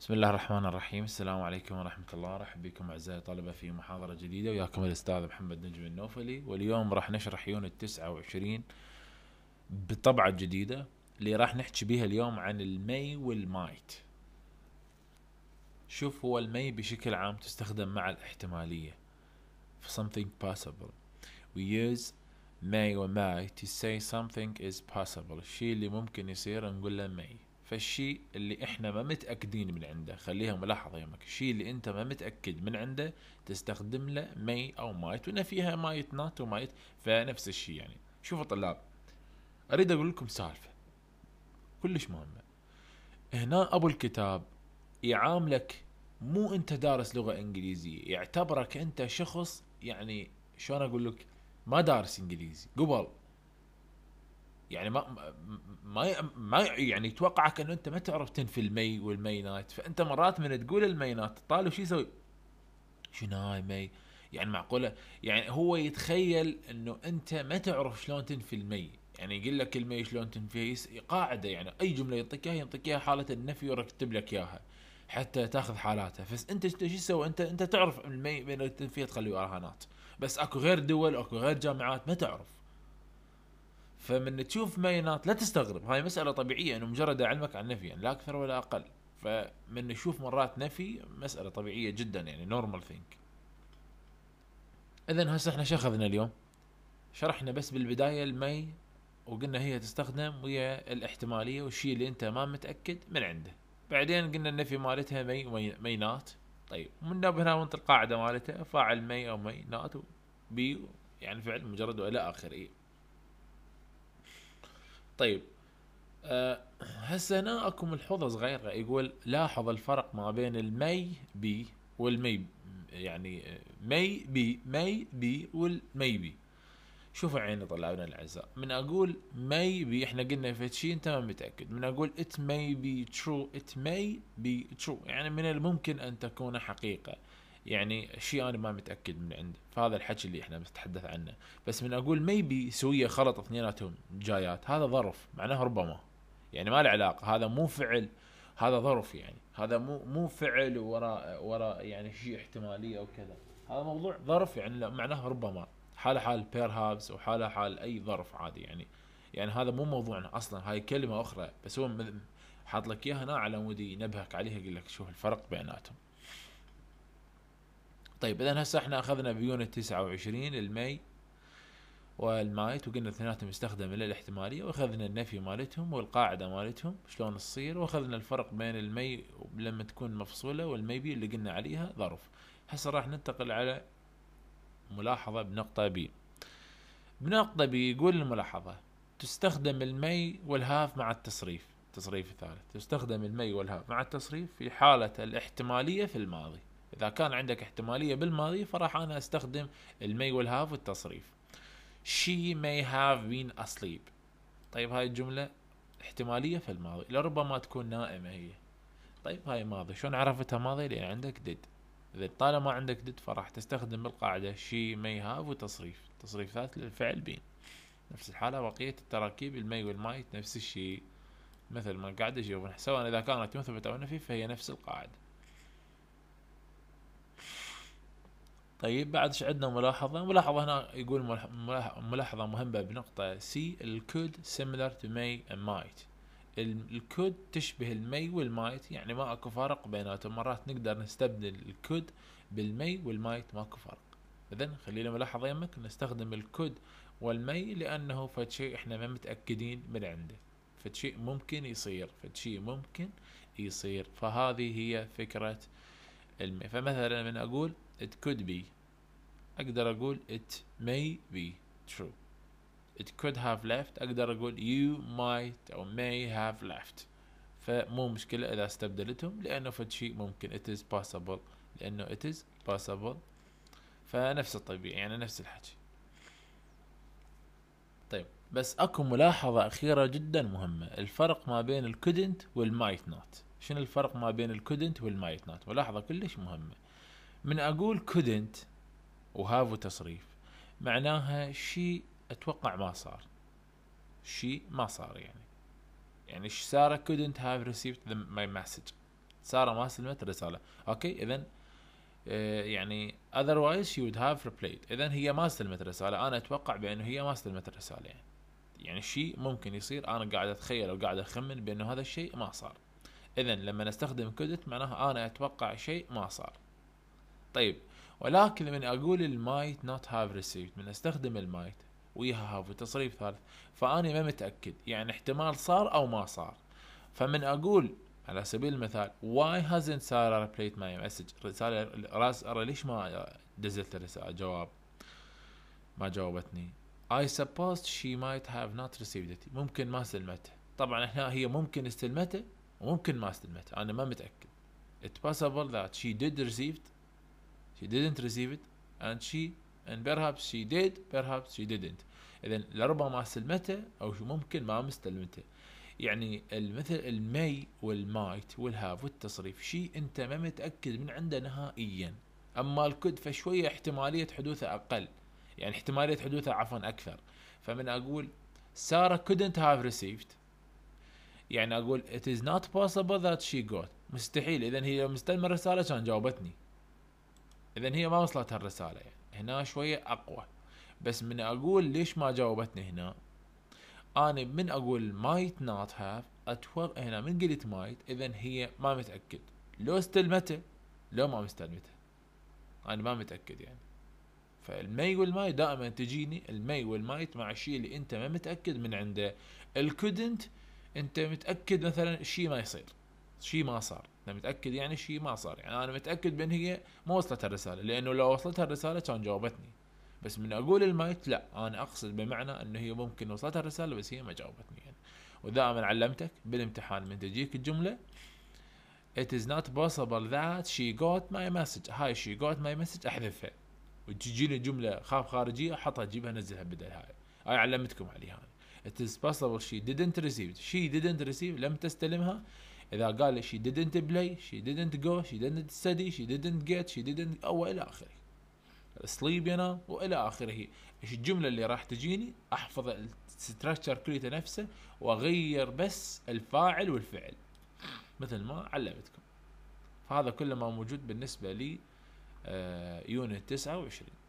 بسم الله الرحمن الرحيم السلام عليكم ورحمة الله أرحب بكم أعزائي الطلبة في محاضرة جديدة وياكم الأستاذ محمد نجم النوفلي واليوم راح نشرح يون التسعة وعشرين بطبعة جديدة اللي راح نحكي بها اليوم عن المي والمايت شوف هو المي بشكل عام تستخدم مع الاحتمالية for something possible we use may or might to say something is possible الشيء اللي ممكن يصير نقول له may فالشيء اللي احنا ما متاكدين من عنده خليها ملاحظه يمك الشيء اللي انت ما متاكد من عنده تستخدم له مي او مايت وان فيها مايت نات ومايت فنفس الشيء يعني شوفوا طلاب اريد اقول لكم سالفه كلش مهمه هنا ابو الكتاب يعاملك مو انت دارس لغه انجليزيه يعتبرك انت شخص يعني شلون اقول لك ما دارس انجليزي قبل يعني ما ما ما يعني يتوقعك انه انت ما تعرف تنفي المي والمينات فانت مرات من تقول المينات طال شو يسوي؟ شنو هاي مي؟ يعني معقوله يعني هو يتخيل انه انت ما تعرف شلون تنفي المي يعني يقول لك المي شلون تنفيه قاعده يعني اي جمله يعطيك اياها يعطيك اياها حاله النفي ويرتب لك اياها حتى تاخذ حالاتها بس انت شو تسوي انت انت تعرف المي بين التنفيه تخلي رهانات بس اكو غير دول اكو غير جامعات ما تعرف فمن تشوف ماينات لا تستغرب هاي مساله طبيعيه انه مجرد اعلمك عن يعني لا اكثر ولا اقل فمن نشوف مرات نفي مساله طبيعيه جدا يعني نورمال ثينك اذا هسه احنا شو اخذنا اليوم شرحنا بس بالبدايه المي وقلنا هي تستخدم ويا الاحتماليه والشيء اللي انت ما متاكد من عنده بعدين قلنا النفي مالتها مي, مي مينات طيب من هنا وانت القاعده مالتها فاعل مي او مينات بي يعني فعل مجرد والى اخره إيه. طيب آه، هسه هنا اكو ملحوظه صغيره يقول لاحظ الفرق ما بين المي بي والمي يعني آه، مي بي مي بي والمي بي شوفوا عيني طلعونا الاعزاء من اقول مي بي احنا قلنا فتشي انت ما متاكد من اقول ات مي بي ترو ات مي بي ترو يعني من الممكن ان تكون حقيقه يعني شيء انا ما متاكد من عنده فهذا الحكي اللي احنا بنتحدث عنه بس من اقول ميبي سويه خلط اثنيناتهم جايات هذا ظرف معناه ربما يعني ما له علاقه هذا مو فعل هذا ظرف يعني هذا مو مو فعل وراء وراء يعني شيء احتماليه او كذا هذا موضوع ظرف يعني لا معناه ربما حاله حال بيرهابس وحاله حال اي ظرف عادي يعني يعني هذا مو موضوعنا اصلا هاي كلمه اخرى بس هو حاط لك اياها هنا على مود ينبهك عليها يقول لك شوف الفرق بيناتهم طيب اذا هسه احنا اخذنا بيونت 29 المي والمايت وقلنا اثنيناتهم مستخدمه للاحتماليه واخذنا النفي مالتهم والقاعده مالتهم شلون تصير واخذنا الفرق بين المي لما تكون مفصوله والمي بي اللي قلنا عليها ظرف هسه راح ننتقل على ملاحظه بنقطه بي بنقطه بي يقول الملاحظه تستخدم المي والهاف مع التصريف التصريف الثالث تستخدم المي والهاف مع التصريف في حاله الاحتماليه في الماضي اذا كان عندك احتماليه بالماضي فراح انا استخدم المي والهاف والتصريف شي ماي هاف بين اسليب طيب هاي الجمله احتماليه في الماضي لربما تكون نائمه هي طيب هاي ماضي شلون عرفتها ماضي لان عندك ديد اذا طالما عندك ديد فراح تستخدم القاعده شي ماي هاف وتصريف تصريف ثالث للفعل بين نفس الحاله بقيه التراكيب المي والمايت نفس الشيء مثل ما قاعد اشوف سواء اذا كانت مثبته او نفي فهي نفس القاعده طيب بعد ايش عندنا ملاحظه ملاحظه هنا يقول ملاحظه مهمه بنقطه سي الكود سيميلر تو مي اند مايت الكود تشبه المي والمايت يعني ما اكو فرق بيناتهم مرات نقدر نستبدل الكود بالمي والمايت ماكو فرق اذا خلينا ملاحظه يمك نستخدم الكود والمي لانه فد شيء احنا ما متاكدين من عنده فد شيء ممكن يصير فد شيء ممكن يصير فهذه هي فكره المي فمثلا من اقول it could be أقدر أقول it may be true it could have left أقدر أقول you might أو may have left فمو مشكلة إذا استبدلتهم لأنه فد شيء ممكن it is possible لأنه it is possible فنفس الطبيعي يعني نفس الحكي طيب بس اكو ملاحظة أخيرة جدا مهمة الفرق ما بين ال couldn't وال might not شنو الفرق ما بين ال couldn't وال might not ملاحظة كلش مهمة من أقول couldn't وهافو تصريف معناها شيء اتوقع ما صار شيء ما صار يعني يعني ساره couldn't have received the, my message ساره ما سلمت الرساله اوكي اذا آه، يعني otherwise she would have replied اذا هي ما استلمت الرساله انا اتوقع بانه هي ما استلمت الرساله يعني يعني شيء ممكن يصير انا قاعد اتخيل او قاعد اخمن بانه هذا الشيء ما صار اذا لما نستخدم كودت معناها انا اتوقع شيء ما صار طيب ولكن من اقول المايت نوت هاف ريسيفد من استخدم المايت وياها هاف وتصريف ثالث فاني ما متاكد يعني احتمال صار او ما صار فمن اقول على سبيل المثال واي هازنت سارا بليت ماي مسج رسالة راس أرى ليش ما دزلت الرسالة جواب ما جاوبتني I supposed she might have not received it ممكن ما سلمته طبعا هنا هي ممكن استلمته وممكن ما استلمته أنا ما متأكد It possible that she did receive she didn't receive it and she and perhaps she did perhaps she didn't اذا لربما استلمته او ممكن ما مستلمته يعني مثل المي والمايت والهاف والتصريف شيء انت ما متاكد من عنده نهائيا اما الكد فشويه احتماليه حدوثه اقل يعني احتماليه حدوثه عفوا اكثر فمن اقول ساره couldn't have received يعني اقول it is not possible that she got مستحيل اذا هي مستلمه الرساله كان جاوبتني اذا هي ما وصلت الرساله يعني. هنا شويه اقوى بس من اقول ليش ما جاوبتني هنا انا من اقول مايت نوت هاف اتوقع هنا من قلت مايت اذا هي ما متاكد لو استلمته لو ما مستلمته انا ما متاكد يعني فالمي والمايت دائما تجيني المي والمايت مع الشيء اللي انت ما متاكد من عنده الكودنت انت متاكد مثلا الشيء ما يصير شيء ما صار انا متاكد يعني شيء ما صار يعني انا متاكد بان هي ما وصلت الرساله لانه لو وصلتها الرساله كان جاوبتني بس من اقول المايك لا انا اقصد بمعنى انه هي ممكن وصلتها الرساله بس هي ما جاوبتني يعني ودائما علمتك بالامتحان من تجيك الجمله It is not possible that she got my message هاي she got my message احذفها وتجيني جملة خاف خارجية احطها اجيبها انزلها بدل هاي هاي علمتكم عليها It is possible she didn't receive she didn't receive لم تستلمها اذا قال شي didn't play she didn't go she didn't study she didn't get she didn't او الى اخره sleep ينام والى اخره ايش الجمله اللي راح تجيني احفظ الستراكشر كليته نفسه واغير بس الفاعل والفعل مثل ما علمتكم فهذا كله ما موجود بالنسبه لي آه، يونت 29